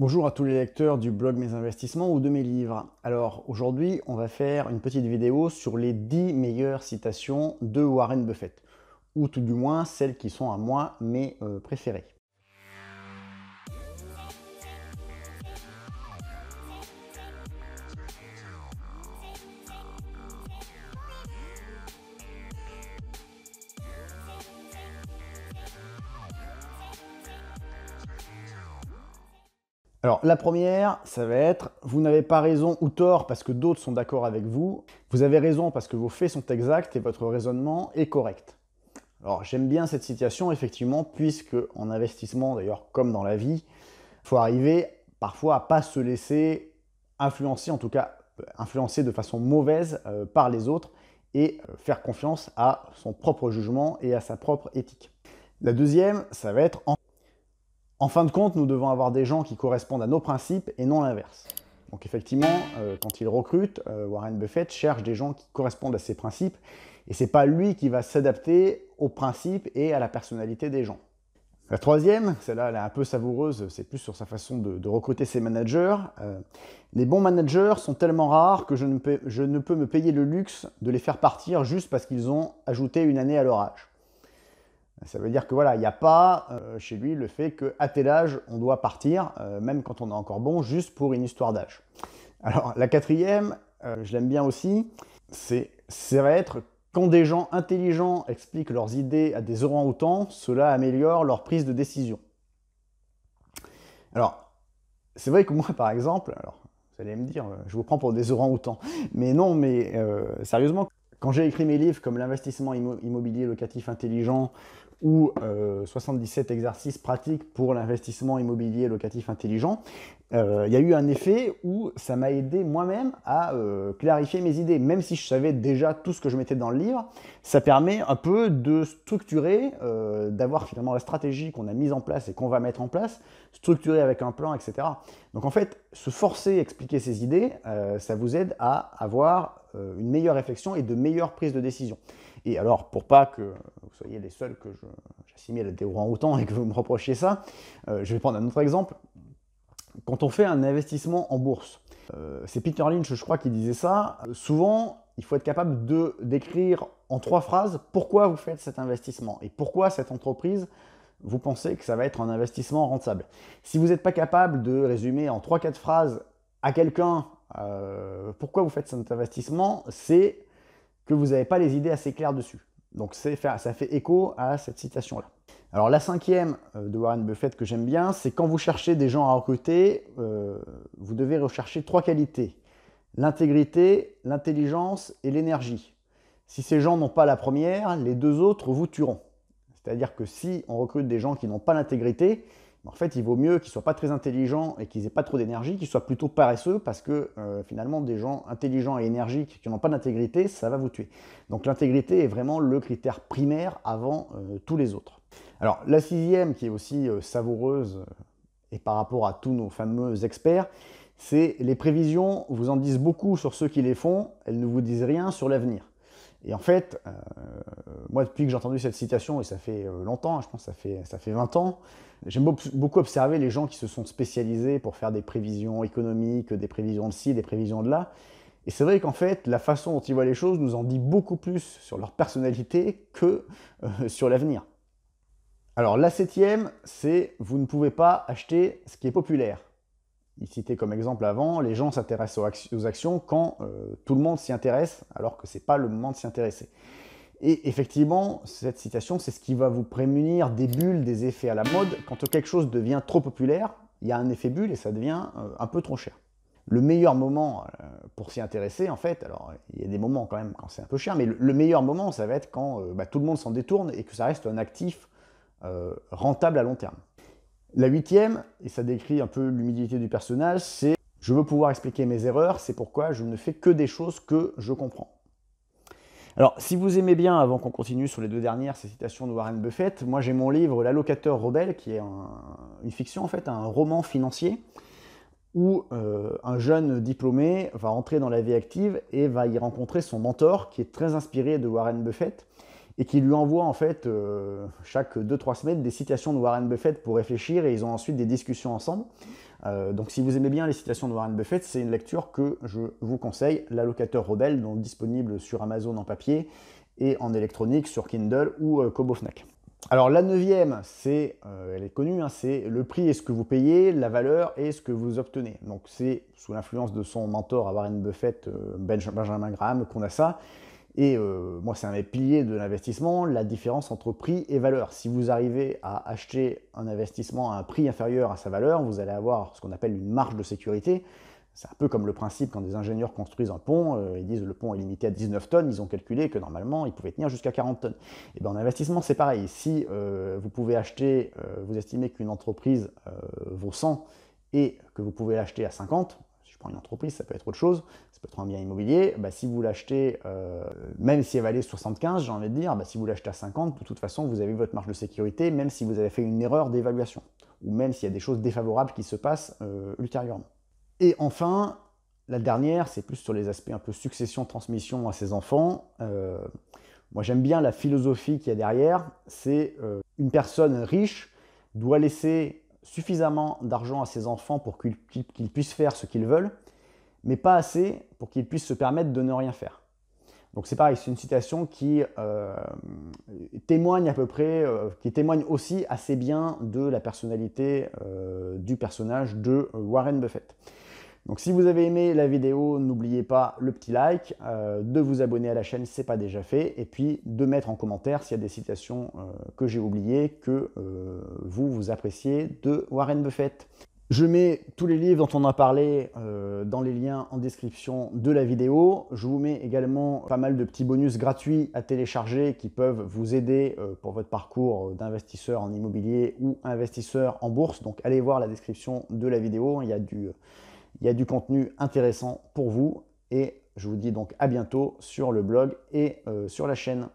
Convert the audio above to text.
Bonjour à tous les lecteurs du blog Mes Investissements ou de mes livres. Alors aujourd'hui, on va faire une petite vidéo sur les 10 meilleures citations de Warren Buffett, ou tout du moins celles qui sont à moi mes euh, préférées. Alors la première, ça va être vous n'avez pas raison ou tort parce que d'autres sont d'accord avec vous. Vous avez raison parce que vos faits sont exacts et votre raisonnement est correct. Alors j'aime bien cette situation, effectivement puisque en investissement d'ailleurs comme dans la vie, il faut arriver parfois à pas se laisser influencer en tout cas euh, influencer de façon mauvaise euh, par les autres et euh, faire confiance à son propre jugement et à sa propre éthique. La deuxième, ça va être en en fin de compte, nous devons avoir des gens qui correspondent à nos principes et non l'inverse. Donc effectivement, euh, quand il recrute, euh, Warren Buffett cherche des gens qui correspondent à ses principes et c'est pas lui qui va s'adapter aux principes et à la personnalité des gens. La troisième, celle-là elle est un peu savoureuse, c'est plus sur sa façon de, recruter ses managers. Euh, les bons managers sont tellement rares que je ne, je ne peux me payer le luxe de les faire partir juste parce qu'ils ont ajouté une année à leur âge. Ça veut dire que voilà, il n'y a pas euh, chez lui le fait qu'à tel âge, on doit partir, euh, même quand on est encore bon, juste pour une histoire d'âge. Alors la quatrième, euh, je l'aime bien aussi, c'est être quand des gens intelligents expliquent leurs idées à des orangs-outans, cela améliore leur prise de décision. Alors, c'est vrai que moi par exemple, alors vous allez me dire, je vous prends pour des orangs-outans, mais non, mais sérieusement, quand j'ai écrit mes livres comme l'investissement immobilier locatif intelligent ou 77 euh, exercices pratiques pour l'investissement immobilier locatif intelligent, euh, il y a eu un effet où ça m'a aidé moi-même à euh, clarifier mes idées. Même si je savais déjà tout ce que je mettais dans le livre, ça permet un peu de structurer, d'avoir finalement la stratégie qu'on a mise en place et qu'on va mettre en place, structurée avec un plan, etc. Donc en fait, se forcer à expliquer ses idées, ça vous aide à avoir une meilleure réflexion et de meilleures prises de décision. Et alors, pour pas que vous soyez les seuls que j'assimile à des orang autant et que vous me reprochiez ça. Euh, je vais prendre un autre exemple. Quand on fait un investissement en bourse, euh, c'est Peter Lynch, je crois, qui disait ça. souvent, il faut être capable de décrire en trois phrases pourquoi vous faites cet investissement et pourquoi cette entreprise vous pensez que ça va être un investissement rentable. Si vous n'êtes pas capable de résumer en trois, quatre phrases à quelqu'un euh, pourquoi vous faites cet investissement, c'est que vous n'avez pas les idées assez claires dessus. Donc ça fait écho à cette citation-là. Alors la cinquième euh, de Warren Buffett que j'aime bien, c'est quand vous cherchez des gens à recruter, euh, vous devez rechercher trois qualités. L'intégrité, l'intelligence et l'énergie. Si ces gens n'ont pas la première, les deux autres vous tueront. C'est-à-dire que si on recrute des gens qui n'ont pas l'intégrité, en fait, il vaut mieux qu'ils soient pas très intelligents et qu'ils aient pas trop d'énergie, qu'ils soient plutôt paresseux, parce que euh, finalement, des gens intelligents et énergiques qui n'ont pas d'intégrité, ça va vous tuer. Donc l'intégrité est vraiment le critère primaire avant euh, tous les autres. Alors la sixième, qui est aussi euh, savoureuse, et par rapport à tous nos fameux experts, c'est les prévisions vous en disent beaucoup sur ceux qui les font, elles ne vous disent rien sur l'avenir. Et en fait, euh, moi, depuis que j'ai entendu cette citation, et ça fait euh, longtemps, hein, je pense ça fait, ça fait 20 ans, j'aime beaucoup observer les gens qui se sont spécialisés pour faire des prévisions économiques, des prévisions de ci, des prévisions de là. Et c'est vrai qu'en fait, la façon dont ils voient les choses nous en dit beaucoup plus sur leur personnalité que euh, sur l'avenir. Alors la septième, c'est vous ne pouvez pas acheter ce qui est populaire il citait comme exemple avant, les gens s'intéressent aux, actions quand euh, tout le monde s'y intéresse, alors que ce n'est pas le moment de s'y intéresser. Et effectivement, cette citation, c'est ce qui va vous prémunir des bulles, des effets à la mode. Quand quelque chose devient trop populaire, il y a un effet bulle et ça devient euh, un peu trop cher. Le meilleur moment euh, pour s'y intéresser, en fait, alors il y a des moments quand même quand c'est un peu cher, mais le, meilleur moment, ça va être quand bah, tout le monde s'en détourne et que ça reste un actif rentable à long terme. La huitième, et ça décrit un peu l'humilité du personnage, c'est je veux pouvoir expliquer mes erreurs, c'est pourquoi je ne fais que des choses que je comprends. Alors, si vous aimez bien, avant qu'on continue sur les deux dernières, ces citations de Warren Buffett, moi j'ai mon livre L'allocateur rebelle, qui est une fiction en fait, un roman financier, où euh, un jeune diplômé va entrer dans la vie active et va y rencontrer son mentor, qui est très inspiré de Warren Buffett, et qui lui envoie en fait euh, chaque 2-3 semaines des citations de Warren Buffett pour réfléchir et ils ont ensuite des discussions ensemble. Euh, donc si vous aimez bien les citations de Warren Buffett, c'est une lecture que je vous conseille, l'allocateur rebelle, donc disponible sur Amazon en papier et en électronique sur Kindle ou euh, Kobo Fnac. Alors la neuvième, c'est, elle est connue, hein, c'est le prix est ce que vous payez, la valeur est ce que vous obtenez. Donc c'est sous l'influence de son mentor à Warren Buffett, Benjamin Graham, qu'on a ça. Et euh, moi, c'est un des piliers de l'investissement, la différence entre prix et valeur. Si vous arrivez à acheter un investissement à un prix inférieur à sa valeur, vous allez avoir ce qu'on appelle une marge de sécurité. C'est un peu comme le principe quand des ingénieurs construisent un pont, euh, ils disent le pont est limité à 19 tonnes, ils ont calculé que normalement il pouvait tenir jusqu'à 40 tonnes. Et eh bien en investissement c'est pareil, si euh, vous pouvez acheter, vous estimez qu'une entreprise vaut 100 et que vous pouvez l'acheter à 50, pour une entreprise, ça peut être autre chose, ça peut être un bien immobilier, bah, si vous l'achetez, euh, même si elle valait 75, j'ai envie de dire, bah, si vous l'achetez à 50, de toute façon, vous avez votre marge de sécurité, même si vous avez fait une erreur d'évaluation, ou même s'il y a des choses défavorables qui se passent euh, ultérieurement. Et enfin, la dernière, c'est plus sur les aspects un peu succession, transmission à ses enfants. Euh, moi, j'aime bien la philosophie qu'il y a derrière, c'est une personne riche doit laisser suffisamment d'argent à ses enfants pour qu'ils puissent faire ce qu'ils veulent, mais pas assez pour qu'ils puissent se permettre de ne rien faire. Donc c'est pareil, c'est une citation qui euh, témoigne à peu près, euh, qui témoigne aussi assez bien de la personnalité euh, du personnage de Warren Buffett. Donc si vous avez aimé la vidéo, n'oubliez pas le petit like, euh, de vous abonner à la chaîne si ce n'est pas déjà fait, et puis de mettre en commentaire s'il y a des citations euh, que j'ai oubliées, que euh, vous, vous appréciez de Warren Buffett. Je mets tous les livres dont on a parlé dans les liens en description de la vidéo. Je vous mets également pas mal de petits bonus gratuits à télécharger qui peuvent vous aider pour votre parcours d'investisseur en immobilier ou investisseur en bourse. Donc allez voir la description de la vidéo, il y a du il y a du contenu intéressant pour vous et je vous dis donc à bientôt sur le blog et euh, sur la chaîne.